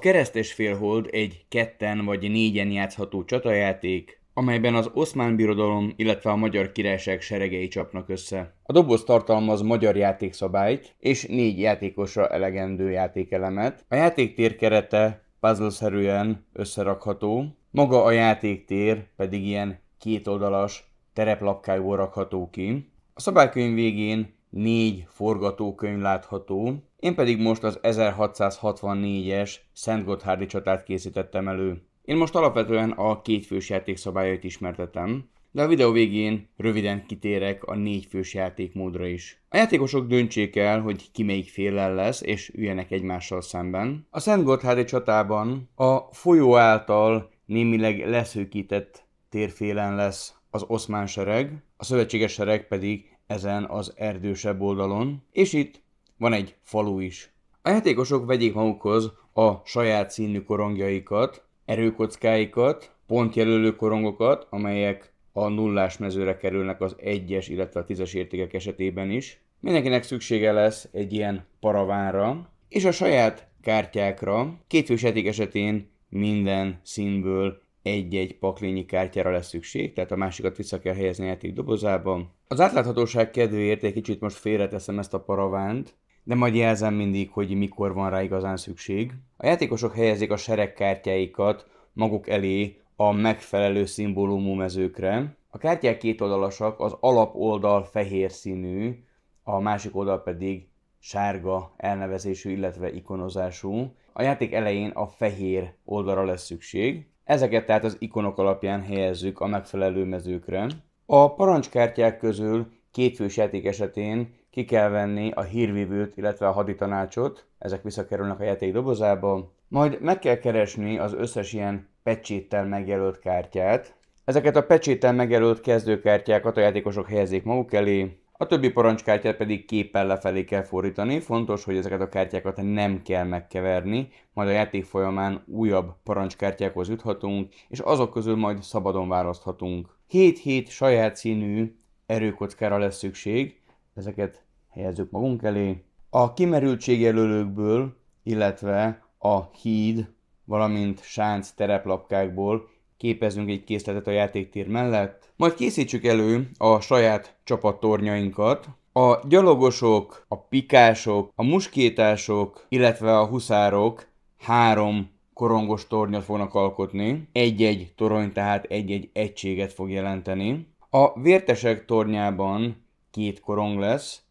keresztes félhold egy ketten vagy négyen játszható csatajáték, amelyben az oszmán birodalom, illetve a magyar királyság seregei csapnak össze. A doboz tartalmaz magyar játékszabályt és négy játékosra elegendő játékelemet. A játéktér kerete puzzle-szerűen összerakható, maga a játéktér pedig ilyen kétoldalas tereplapkájból rakható ki. A szabálykönyv végén négy forgatókönyv látható, én pedig most az 1664-es Szent Gotthárdi csatát készítettem elő. Én most alapvetően a kétfős játék szabályait ismertetem, de a videó végén röviden kitérek a négyfős játékmódra is. A játékosok döntsék el, hogy ki melyik félel lesz, és üljenek egymással szemben. A Szent Gotthardi csatában a folyó által némileg leszűkített térfélen lesz az oszmán sereg, a szövetséges sereg pedig ezen az erdősebb oldalon, és itt van egy falu is. A játékosok vegyék magukhoz a saját színű korongjaikat, erőkockáikat, pontjelölő korongokat, amelyek a nullás mezőre kerülnek az egyes, illetve a tízes értékek esetében is. Mindenkinek szüksége lesz egy ilyen paravánra, és a saját kártyákra, kétfős játék esetén minden színből egy-egy paklényi kártyára lesz szükség, tehát a másikat vissza kell helyezni a játék dobozában. Az átláthatóság kedvéért egy kicsit most félreteszem ezt a paravánt, de majd jelzem mindig, hogy mikor van rá igazán szükség. A játékosok helyezik a seregkártyáikat maguk elé a megfelelő szimbólumú mezőkre. A kártyák kétoldalasak, az alap oldal fehér színű, a másik oldal pedig sárga elnevezésű, illetve ikonozású. A játék elején a fehér oldalra lesz szükség. Ezeket tehát az ikonok alapján helyezzük a megfelelő mezőkre. A parancskártyák közül fős játék esetén ki kell venni a hírvívőt, illetve a haditanácsot, ezek visszakerülnek a játék dobozába, majd meg kell keresni az összes ilyen pecséttel megjelölt kártyát. Ezeket a pecséttel megjelölt kezdőkártyákat a játékosok helyezik maguk elé, a többi parancskártyát pedig képpel lefelé kell fordítani, fontos, hogy ezeket a kártyákat nem kell megkeverni, majd a játék folyamán újabb parancskártyákhoz juthatunk, és azok közül majd szabadon választhatunk. 7-7 saját színű erőkockára lesz szükség, ezeket helyezzük magunk elé. A kimerültségjelölőkből, illetve a híd, valamint sánc tereplapkákból képezünk egy készletet a játéktér mellett, majd készítsük elő a saját csapattornyainkat, a gyalogosok, a pikások, a muskétások, illetve a huszárok három korongos tornyot fognak alkotni. Egy-egy torony, tehát egy-egy egységet fog jelenteni. A vértesek tornyában két korong lesz,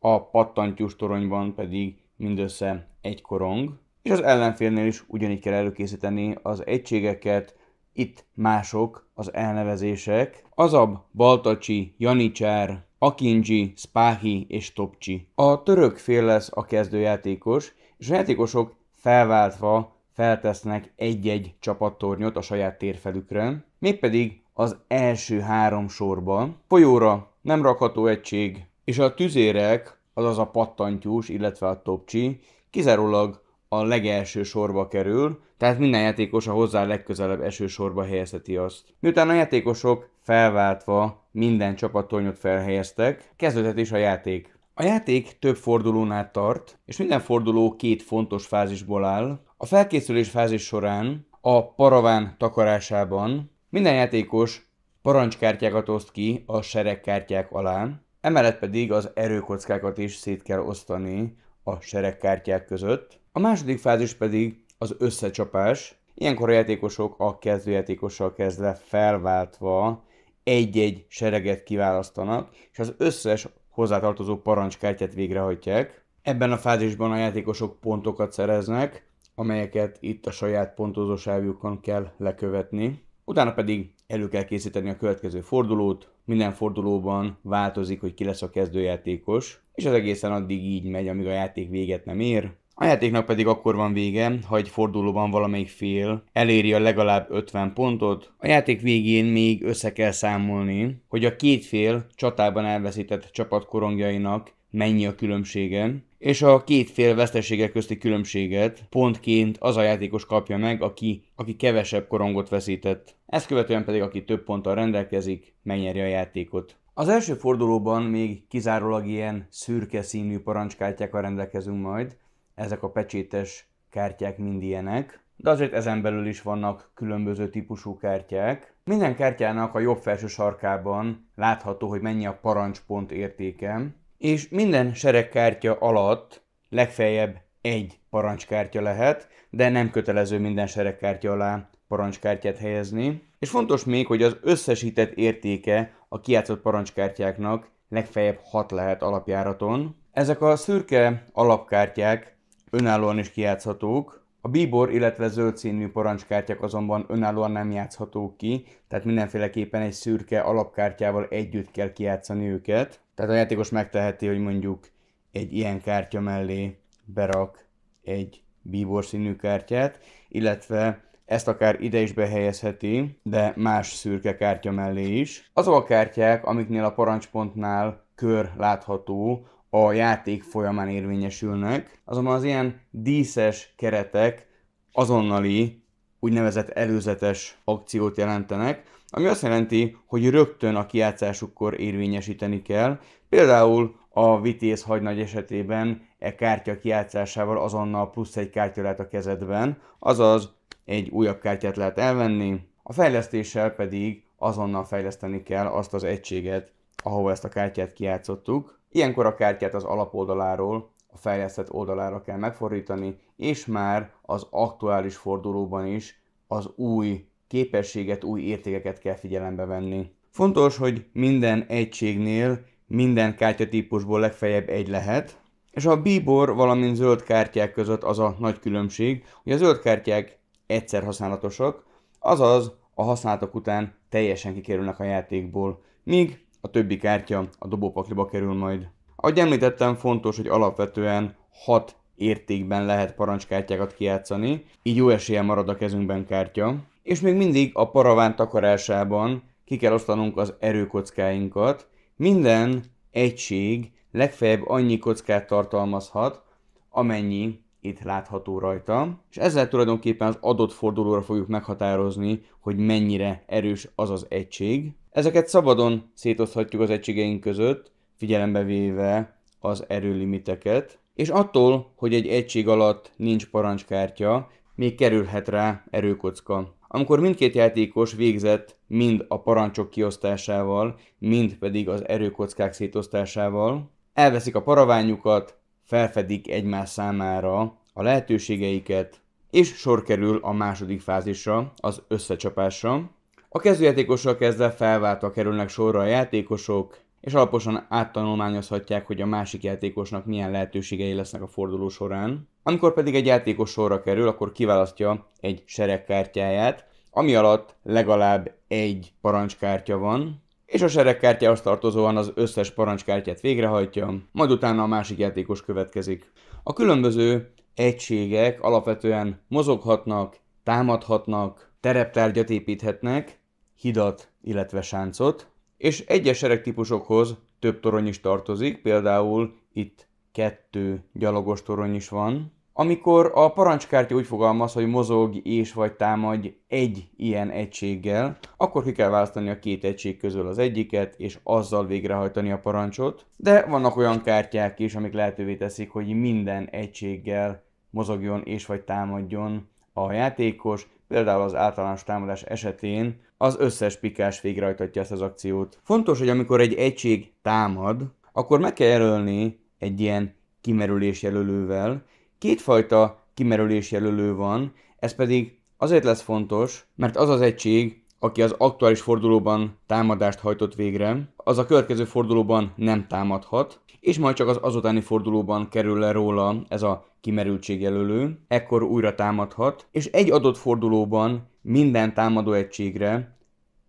a pattantyús toronyban pedig mindössze egy korong, és az ellenfélnél is ugyanígy kell előkészíteni az egységeket, itt mások az elnevezések. Azab, Baltacsi, Janicsár, Akinji, Spáhi és Topcsi. A török fél lesz a kezdőjátékos, és a játékosok felváltva feltesznek egy-egy csapattornyot a saját térfelükre, mégpedig az első három sorban. Folyóra nem rakható egység, és a tüzérek, azaz a pattantyús, illetve a topcsi, kizárólag a legelső sorba kerül, tehát minden játékos a hozzá legközelebb eső sorba helyezheti azt. Miután a játékosok felváltva minden csapattonyot felhelyeztek, kezdődhet is a játék. A játék több fordulón át tart, és minden forduló két fontos fázisból áll. A felkészülés fázis során a paraván takarásában minden játékos parancskártyákat oszt ki a seregkártyák alá, emellett pedig az erőkockákat is szét kell osztani a seregkártyák között. A második fázis pedig az összecsapás. Ilyenkor a játékosok a kezdőjátékossal kezdve felváltva egy-egy sereget kiválasztanak, és az összes hozzátartozó parancskártyát végrehajtják. Ebben a fázisban a játékosok pontokat szereznek, amelyeket itt a saját pontozósávjukon kell lekövetni. Utána pedig elő kell készíteni a következő fordulót, minden fordulóban változik, hogy ki lesz a kezdőjátékos, és az egészen addig így megy, amíg a játék véget nem ér. A játéknak pedig akkor van vége, ha egy fordulóban valamelyik fél eléri a legalább 50 pontot. A játék végén még össze kell számolni, hogy a két fél csatában elveszített csapat korongjainak mennyi a különbsége, és a két fél vesztesége közti különbséget pontként az a játékos kapja meg, aki, aki kevesebb korongot veszített. Ezt követően pedig aki több ponttal rendelkezik, megnyeri a játékot. Az első fordulóban még kizárólag ilyen szürke színű parancskártyákkal rendelkezünk majd, ezek a pecsétes kártyák mind ilyenek, de azért ezen belül is vannak különböző típusú kártyák. Minden kártyának a jobb felső sarkában látható, hogy mennyi a parancspont értéke, és minden seregkártya alatt legfeljebb egy parancskártya lehet, de nem kötelező minden seregkártya alá parancskártyát helyezni. És fontos még, hogy az összesített értéke a kiátszott parancskártyáknak legfeljebb 6 lehet alapjáraton. Ezek a szürke alapkártyák önállóan is kijátszhatók, a bíbor, illetve zöld színű parancskártyák azonban önállóan nem játszhatók ki, tehát mindenféleképpen egy szürke alapkártyával együtt kell kijátszani őket. Tehát a játékos megteheti, hogy mondjuk egy ilyen kártya mellé berak egy bíbor színű kártyát, illetve ezt akár ide is behelyezheti, de más szürke kártya mellé is. Azok a kártyák, amiknél a parancspontnál kör látható, a játék folyamán érvényesülnek, azonban az ilyen díszes keretek azonnali úgynevezett előzetes akciót jelentenek, ami azt jelenti, hogy rögtön a kiátszásukkor érvényesíteni kell. Például a vitéz hagynagy esetében e kártya kiátszásával azonnal plusz egy kártya lehet a kezedben, azaz egy újabb kártyát lehet elvenni, a fejlesztéssel pedig azonnal fejleszteni kell azt az egységet, ahova ezt a kártyát kiátszottuk. Ilyenkor a kártyát az alapoldaláról a fejlesztett oldalára kell megfordítani, és már az aktuális fordulóban is az új képességet, új értékeket kell figyelembe venni. Fontos, hogy minden egységnél minden kártyatípusból legfeljebb egy lehet, és a bíbor, valamint zöld kártyák között az a nagy különbség, hogy a zöld kártyák egyszer használatosak, azaz a használatok után teljesen kikerülnek a játékból, míg a többi kártya a dobópakliba kerül majd. Ahogy említettem, fontos, hogy alapvetően 6 értékben lehet parancskártyákat kijátszani, így jó esélye marad a kezünkben kártya. És még mindig a paraván takarásában ki kell osztanunk az erőkockáinkat. Minden egység legfeljebb annyi kockát tartalmazhat, amennyi itt látható rajta, és ezzel tulajdonképpen az adott fordulóra fogjuk meghatározni, hogy mennyire erős az az egység. Ezeket szabadon szétoszthatjuk az egységeink között, figyelembe véve az erőlimiteket, és attól, hogy egy egység alatt nincs parancskártya, még kerülhet rá erőkocka. Amikor mindkét játékos végzett mind a parancsok kiosztásával, mind pedig az erőkockák szétosztásával, elveszik a paraványukat, felfedik egymás számára a lehetőségeiket, és sor kerül a második fázisra, az összecsapásra. A kezdőjátékossal kezdve felváltva kerülnek sorra a játékosok, és alaposan áttanulmányozhatják, hogy a másik játékosnak milyen lehetőségei lesznek a forduló során. Amikor pedig egy játékos sorra kerül, akkor kiválasztja egy seregkártyáját, ami alatt legalább egy parancskártya van, és a seregkártyához tartozóan az összes parancskártyát végrehajtja, majd utána a másik játékos következik. A különböző egységek alapvetően mozoghatnak, támadhatnak, tereptárgyat építhetnek, hidat, illetve sáncot, és egyes seregtípusokhoz több torony is tartozik, például itt kettő gyalogos torony is van, amikor a parancskártya úgy fogalmaz, hogy mozog és vagy támadj egy ilyen egységgel, akkor ki kell választani a két egység közül az egyiket, és azzal végrehajtani a parancsot. De vannak olyan kártyák is, amik lehetővé teszik, hogy minden egységgel mozogjon és vagy támadjon a játékos, például az általános támadás esetén az összes pikás végrehajtatja ezt az akciót. Fontos, hogy amikor egy egység támad, akkor meg kell jelölni egy ilyen kimerülés jelölővel, Kétfajta jelölő van, ez pedig azért lesz fontos, mert az az egység, aki az aktuális fordulóban támadást hajtott végre, az a következő fordulóban nem támadhat, és majd csak az azutáni fordulóban kerül le róla ez a kimerültség jelölő, ekkor újra támadhat, és egy adott fordulóban minden támadó egységre,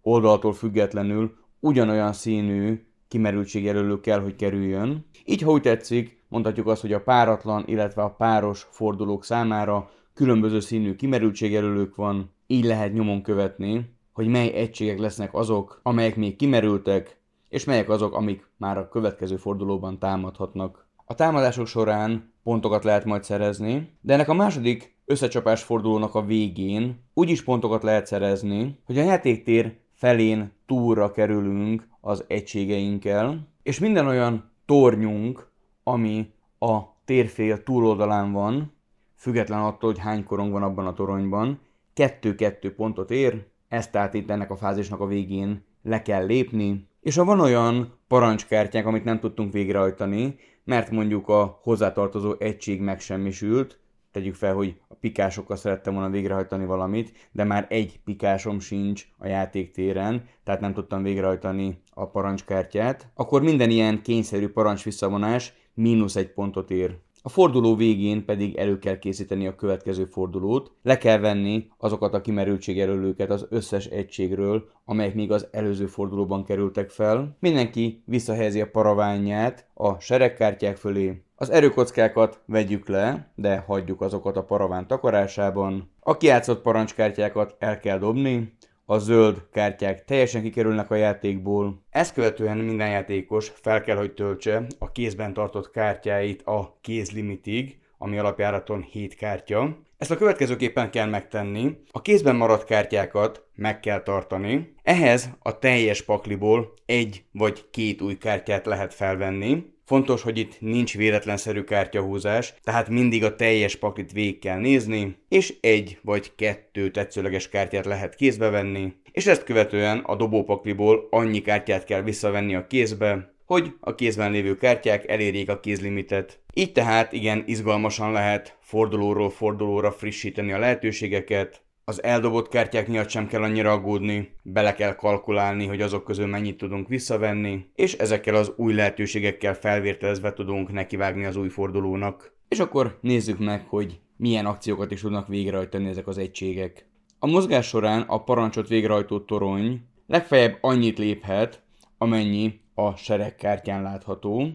oldaltól függetlenül ugyanolyan színű kimerültség jelölő kell, hogy kerüljön. Így, ha úgy tetszik, Mondhatjuk azt, hogy a páratlan, illetve a páros fordulók számára különböző színű kimerültségjelölők van, így lehet nyomon követni, hogy mely egységek lesznek azok, amelyek még kimerültek, és melyek azok, amik már a következő fordulóban támadhatnak. A támadások során pontokat lehet majd szerezni, de ennek a második összecsapás fordulónak a végén úgy is pontokat lehet szerezni, hogy a játéktér felén túlra kerülünk az egységeinkkel, és minden olyan tornyunk, ami a térfél túloldalán van, független attól, hogy hány korong van abban a toronyban, 2-2 pontot ér, ezt tehát itt ennek a fázisnak a végén le kell lépni, és ha van olyan parancskártyák, amit nem tudtunk végrehajtani, mert mondjuk a hozzátartozó egység megsemmisült, tegyük fel, hogy a pikásokkal szerettem volna végrehajtani valamit, de már egy pikásom sincs a játéktéren, tehát nem tudtam végrehajtani a parancskártyát, akkor minden ilyen kényszerű parancs visszavonás mínusz egy pontot ér. A forduló végén pedig elő kell készíteni a következő fordulót, le kell venni azokat a kimerültségjelölőket az összes egységről, amelyek még az előző fordulóban kerültek fel. Mindenki visszahelyezi a paraványját a seregkártyák fölé, az erőkockákat vegyük le, de hagyjuk azokat a paraván takarásában. A kiátszott parancskártyákat el kell dobni, a zöld kártyák teljesen kikerülnek a játékból. Ezt követően minden játékos fel kell, hogy töltse a kézben tartott kártyáit a kézlimitig, ami alapjáraton 7 kártya. Ezt a következőképpen kell megtenni. A kézben maradt kártyákat meg kell tartani. Ehhez a teljes pakliból egy vagy két új kártyát lehet felvenni. Fontos, hogy itt nincs véletlenszerű kártyahúzás, tehát mindig a teljes paklit végig kell nézni, és egy vagy kettő tetszőleges kártyát lehet kézbe venni, és ezt követően a dobópakliból annyi kártyát kell visszavenni a kézbe, hogy a kézben lévő kártyák elérjék a kézlimitet. Így tehát igen izgalmasan lehet fordulóról fordulóra frissíteni a lehetőségeket, az eldobott kártyák miatt sem kell annyira aggódni, bele kell kalkulálni, hogy azok közül mennyit tudunk visszavenni, és ezekkel az új lehetőségekkel felvértezve tudunk nekivágni az új fordulónak. És akkor nézzük meg, hogy milyen akciókat is tudnak végrehajtani ezek az egységek. A mozgás során a parancsot végrehajtó torony legfeljebb annyit léphet, amennyi a seregkártyán látható.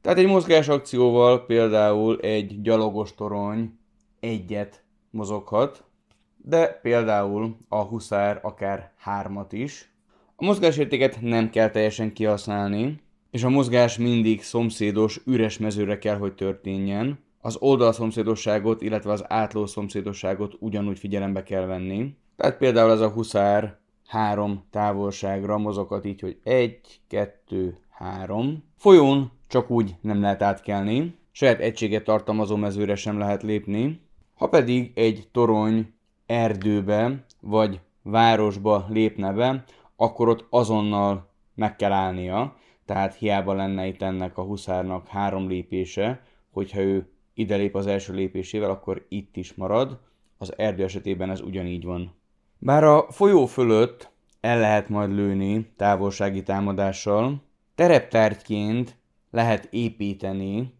Tehát egy mozgás akcióval például egy gyalogos torony egyet mozoghat, de például a huszár akár hármat is. A mozgásértéket nem kell teljesen kihasználni, és a mozgás mindig szomszédos, üres mezőre kell, hogy történjen. Az oldalszomszédosságot, illetve az átló szomszédosságot ugyanúgy figyelembe kell venni. Tehát például ez a huszár három távolságra mozoghat így, hogy egy, kettő, három. Folyón csak úgy nem lehet átkelni, saját egységet tartalmazó mezőre sem lehet lépni. Ha pedig egy torony erdőbe vagy városba lépne be, akkor ott azonnal meg kell állnia, tehát hiába lenne itt ennek a huszárnak három lépése, hogyha ő ide lép az első lépésével, akkor itt is marad, az erdő esetében ez ugyanígy van. Bár a folyó fölött el lehet majd lőni távolsági támadással, tereptárgyként lehet építeni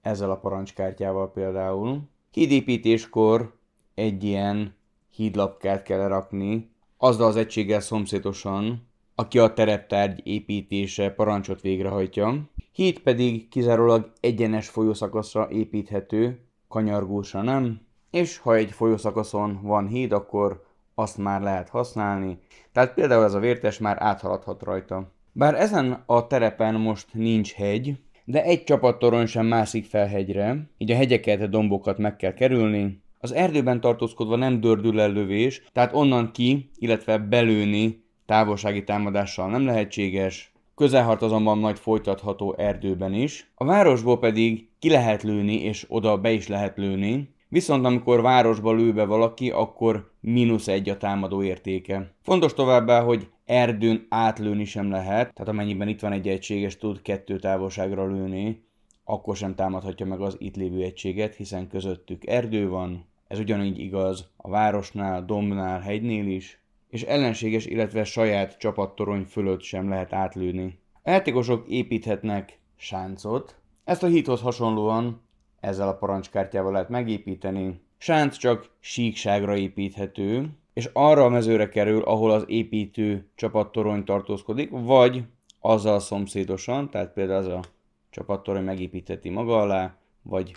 ezzel a parancskártyával például. Kidépítéskor egy ilyen hídlapkát kell rakni, azzal az egységgel szomszédosan, aki a tereptárgy építése parancsot végrehajtja. Híd pedig kizárólag egyenes folyószakaszra építhető, kanyargósra nem, és ha egy folyószakaszon van híd, akkor azt már lehet használni, tehát például ez a vértes már áthaladhat rajta. Bár ezen a terepen most nincs hegy, de egy csapattorony sem mászik fel hegyre, így a hegyeket, a dombokat meg kell kerülni, az erdőben tartózkodva nem dördül el lövés, tehát onnan ki, illetve belőni távolsági támadással nem lehetséges, közelhart azonban majd folytatható erdőben is. A városból pedig ki lehet lőni, és oda be is lehet lőni, viszont amikor városba lő be valaki, akkor mínusz egy a támadó értéke. Fontos továbbá, hogy erdőn átlőni sem lehet, tehát amennyiben itt van egy egységes, tud kettő távolságra lőni, akkor sem támadhatja meg az itt lévő egységet, hiszen közöttük erdő van, ez ugyanígy igaz a városnál, dombnál, hegynél is, és ellenséges, illetve saját csapattorony fölött sem lehet átlőni. A játékosok építhetnek sáncot, ezt a híthoz hasonlóan ezzel a parancskártyával lehet megépíteni. Sánc csak síkságra építhető, és arra a mezőre kerül, ahol az építő csapattorony tartózkodik, vagy azzal szomszédosan, tehát például az a csapattorony megépítheti maga alá, vagy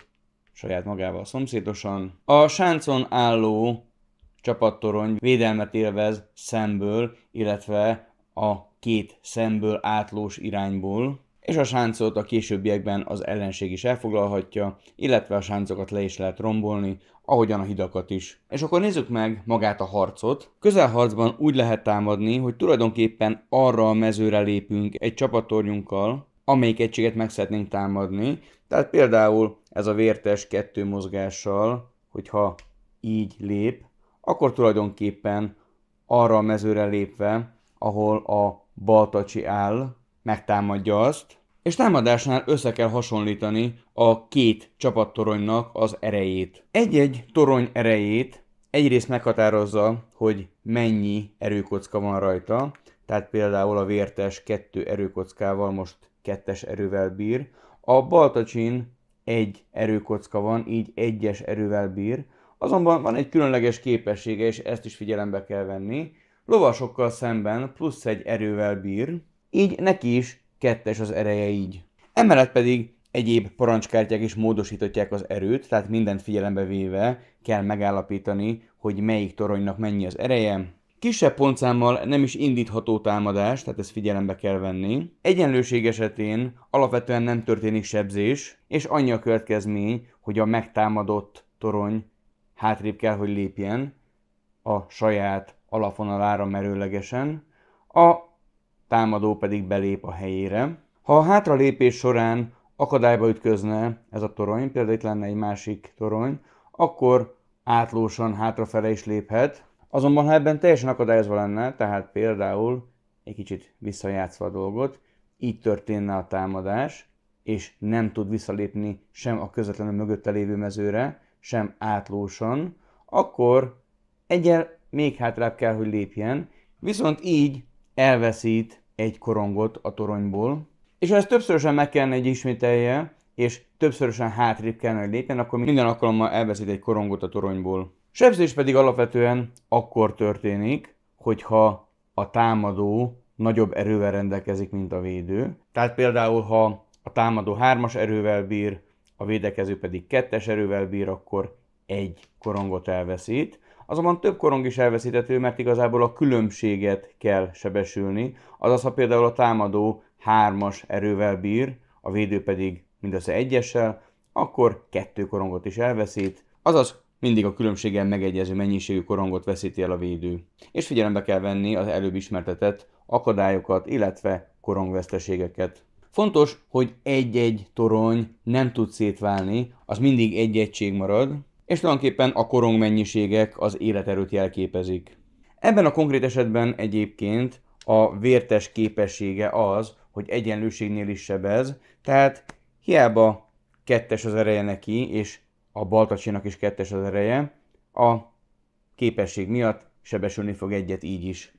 saját magával szomszédosan. A sáncon álló csapattorony védelmet élvez szemből, illetve a két szemből átlós irányból, és a sáncot a későbbiekben az ellenség is elfoglalhatja, illetve a sáncokat le is lehet rombolni, ahogyan a hidakat is. És akkor nézzük meg magát a harcot. Közelharcban úgy lehet támadni, hogy tulajdonképpen arra a mezőre lépünk egy csapattornyunkkal, amelyik egységet meg szeretnénk támadni. Tehát például ez a vértes kettő mozgással, hogyha így lép, akkor tulajdonképpen arra a mezőre lépve, ahol a baltacsi áll, megtámadja azt, és támadásnál össze kell hasonlítani a két csapattoronynak az erejét. Egy-egy torony erejét egyrészt meghatározza, hogy mennyi erőkocka van rajta, tehát például a vértes kettő erőkockával most kettes erővel bír, a baltacsin egy erőkocka van, így egyes erővel bír, azonban van egy különleges képessége, és ezt is figyelembe kell venni. Lovasokkal szemben plusz egy erővel bír, így neki is kettes az ereje így. Emellett pedig egyéb parancskártyák is módosíthatják az erőt, tehát mindent figyelembe véve kell megállapítani, hogy melyik toronynak mennyi az ereje, Kisebb pontszámmal nem is indítható támadás, tehát ezt figyelembe kell venni. Egyenlőség esetén alapvetően nem történik sebzés, és annyi a következmény, hogy a megtámadott torony hátrébb kell, hogy lépjen a saját alapvonalára merőlegesen, a támadó pedig belép a helyére. Ha a hátralépés során akadályba ütközne ez a torony, például itt lenne egy másik torony, akkor átlósan hátrafele is léphet, Azonban, ha ebben teljesen akadályozva lenne, tehát például egy kicsit visszajátszva a dolgot, így történne a támadás, és nem tud visszalépni sem a közvetlenül mögötte lévő mezőre, sem átlósan, akkor egyel még hátrább kell, hogy lépjen, viszont így elveszít egy korongot a toronyból, és ha ezt többszörösen meg kellene egy ismételje, és többszörösen hátrébb kellene, hogy lépjen, akkor minden alkalommal elveszít egy korongot a toronyból. Sebzés pedig alapvetően akkor történik, hogyha a támadó nagyobb erővel rendelkezik, mint a védő. Tehát például, ha a támadó hármas erővel bír, a védekező pedig kettes erővel bír, akkor egy korongot elveszít. Azonban több korong is elveszíthető, mert igazából a különbséget kell sebesülni. Azaz, ha például a támadó hármas erővel bír, a védő pedig mindössze egyessel, akkor kettő korongot is elveszít. Azaz mindig a különbséggel megegyező mennyiségű korongot veszíti el a védő, és figyelembe kell venni az előbb ismertetett akadályokat, illetve korongveszteségeket. Fontos, hogy egy-egy torony nem tud szétválni, az mindig egy egység marad, és tulajdonképpen a korong mennyiségek az életerőt jelképezik. Ebben a konkrét esetben egyébként a vértes képessége az, hogy egyenlőségnél is sebez, tehát hiába kettes az ereje neki, és a Baltacsinak is kettes az ereje, a képesség miatt sebesülni fog egyet így is.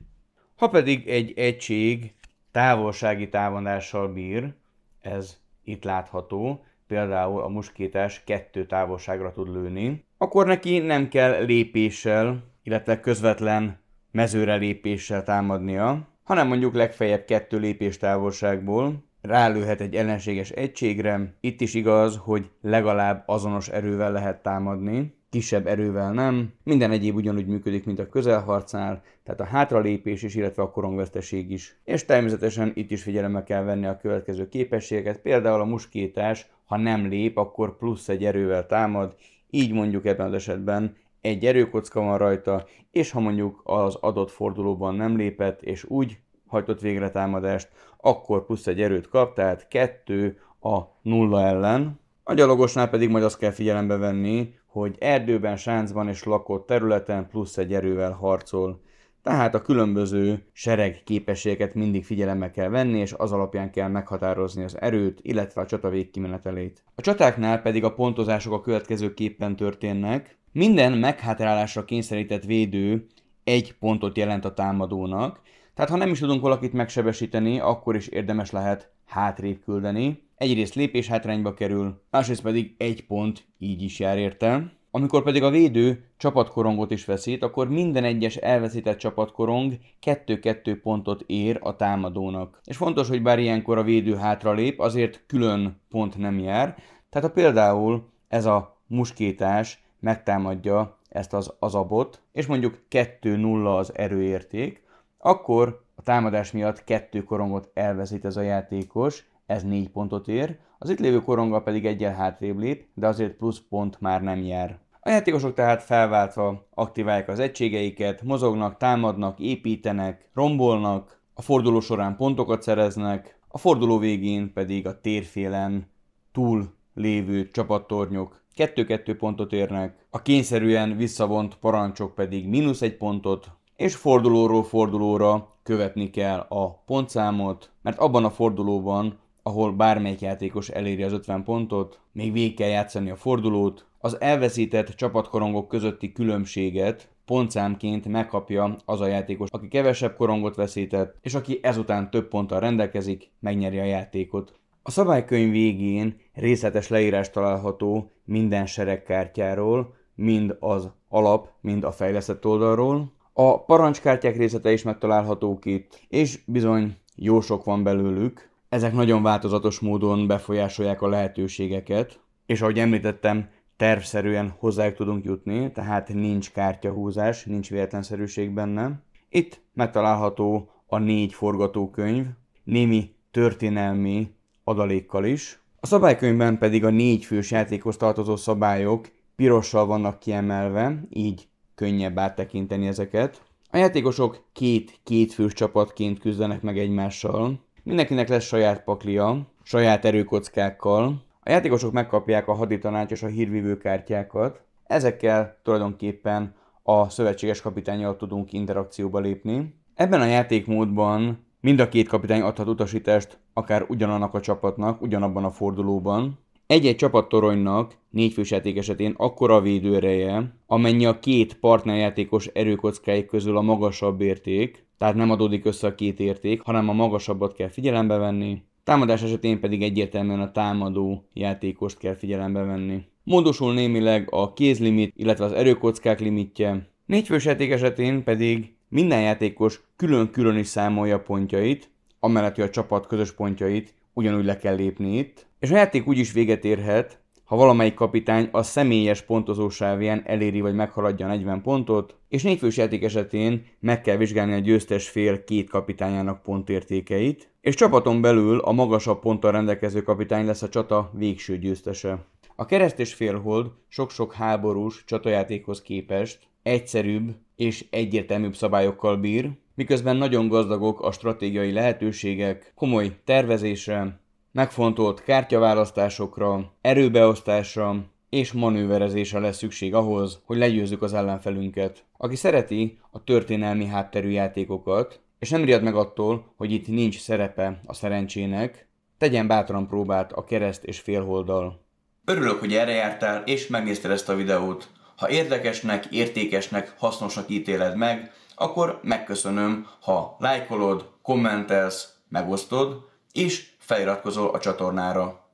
Ha pedig egy egység távolsági távonással bír, ez itt látható, például a muskétás kettő távolságra tud lőni, akkor neki nem kell lépéssel, illetve közvetlen mezőre lépéssel támadnia, hanem mondjuk legfeljebb kettő lépés távolságból, rálőhet egy ellenséges egységre. Itt is igaz, hogy legalább azonos erővel lehet támadni, kisebb erővel nem. Minden egyéb ugyanúgy működik, mint a közelharcnál, tehát a hátralépés is, illetve a korongveszteség is. És természetesen itt is figyelembe kell venni a következő képességeket, például a muskétás, ha nem lép, akkor plusz egy erővel támad, így mondjuk ebben az esetben egy erőkocka van rajta, és ha mondjuk az adott fordulóban nem lépett, és úgy hajtott végre támadást, akkor plusz egy erőt kap, tehát kettő a nulla ellen. A gyalogosnál pedig majd azt kell figyelembe venni, hogy erdőben, sáncban és lakott területen plusz egy erővel harcol. Tehát a különböző sereg képességeket mindig figyelembe kell venni, és az alapján kell meghatározni az erőt, illetve a csata végkimenetelét. A csatáknál pedig a pontozások a következőképpen történnek. Minden meghátrálásra kényszerített védő egy pontot jelent a támadónak, tehát ha nem is tudunk valakit megsebesíteni, akkor is érdemes lehet hátrébb küldeni. Egyrészt lépés hátrányba kerül, másrészt pedig egy pont így is jár érte. Amikor pedig a védő csapatkorongot is veszít, akkor minden egyes elveszített csapatkorong 2-2 pontot ér a támadónak. És fontos, hogy bár ilyenkor a védő hátralép, azért külön pont nem jár. Tehát ha például ez a muskétás megtámadja ezt az azabot, és mondjuk 2-0 az erőérték, akkor a támadás miatt kettő korongot elveszít ez a játékos, ez négy pontot ér, az itt lévő koronga pedig egyel hátrébb lép, de azért plusz pont már nem jár. A játékosok tehát felváltva aktiválják az egységeiket, mozognak, támadnak, építenek, rombolnak, a forduló során pontokat szereznek, a forduló végén pedig a térfélen túl lévő csapattornyok 2-2 pontot érnek, a kényszerűen visszavont parancsok pedig mínusz egy pontot, és fordulóról fordulóra követni kell a pontszámot, mert abban a fordulóban, ahol bármelyik játékos eléri az 50 pontot, még végig kell játszani a fordulót, az elveszített csapatkorongok közötti különbséget pontszámként megkapja az a játékos, aki kevesebb korongot veszített, és aki ezután több ponttal rendelkezik, megnyeri a játékot. A szabálykönyv végén részletes leírás található minden seregkártyáról, mind az alap, mind a fejlesztett oldalról, a parancskártyák részlete is megtalálhatók itt, és bizony jó sok van belőlük. Ezek nagyon változatos módon befolyásolják a lehetőségeket, és ahogy említettem, tervszerűen hozzájuk tudunk jutni, tehát nincs kártyahúzás, nincs véletlenszerűség benne. Itt megtalálható a négy forgatókönyv, némi történelmi adalékkal is. A szabálykönyvben pedig a négy fős játékhoz tartozó szabályok pirossal vannak kiemelve, így könnyebb áttekinteni ezeket. A játékosok két-két fős csapatként küzdenek meg egymással, mindenkinek lesz saját paklia, saját erőkockákkal, a játékosok megkapják a haditanács és a hírvívő kártyákat, ezekkel tulajdonképpen a szövetséges kapitányjal tudunk interakcióba lépni. Ebben a játékmódban mind a két kapitány adhat utasítást akár ugyanannak a csapatnak, ugyanabban a fordulóban. Egy-egy csapattoronynak négyfős játék esetén akkora védőreje, amennyi a két partnerjátékos erőkockái közül a magasabb érték, tehát nem adódik össze a két érték, hanem a magasabbat kell figyelembe venni, támadás esetén pedig egyértelműen a támadó játékost kell figyelembe venni. Módosul némileg a kézlimit, illetve az erőkockák limitje, négyfős játék esetén pedig minden játékos külön-külön is számolja pontjait, amellett, hogy a csapat közös pontjait ugyanúgy le kell lépni itt, és a játék úgy is véget érhet, ha valamelyik kapitány a személyes pontozósávján eléri vagy meghaladja a 40 pontot, és négyfős játék esetén meg kell vizsgálni a győztes fél két kapitányának pontértékeit, és csapaton belül a magasabb ponttal rendelkező kapitány lesz a csata végső győztese. A kereszt és félhold sok-sok háborús csatajátékhoz képest egyszerűbb és egyértelműbb szabályokkal bír, miközben nagyon gazdagok a stratégiai lehetőségek, komoly tervezésre, megfontolt kártyaválasztásokra, erőbeosztásra és manőverezésre lesz szükség ahhoz, hogy legyőzzük az ellenfelünket. Aki szereti a történelmi hátterű játékokat, és nem riad meg attól, hogy itt nincs szerepe a szerencsének, tegyen bátran próbát a kereszt és félholdal. Örülök, hogy erre jártál és megnézted ezt a videót. Ha érdekesnek, értékesnek, hasznosnak ítéled meg, akkor megköszönöm, ha lájkolod, kommentelsz, megosztod, és feliratkozol a csatornára.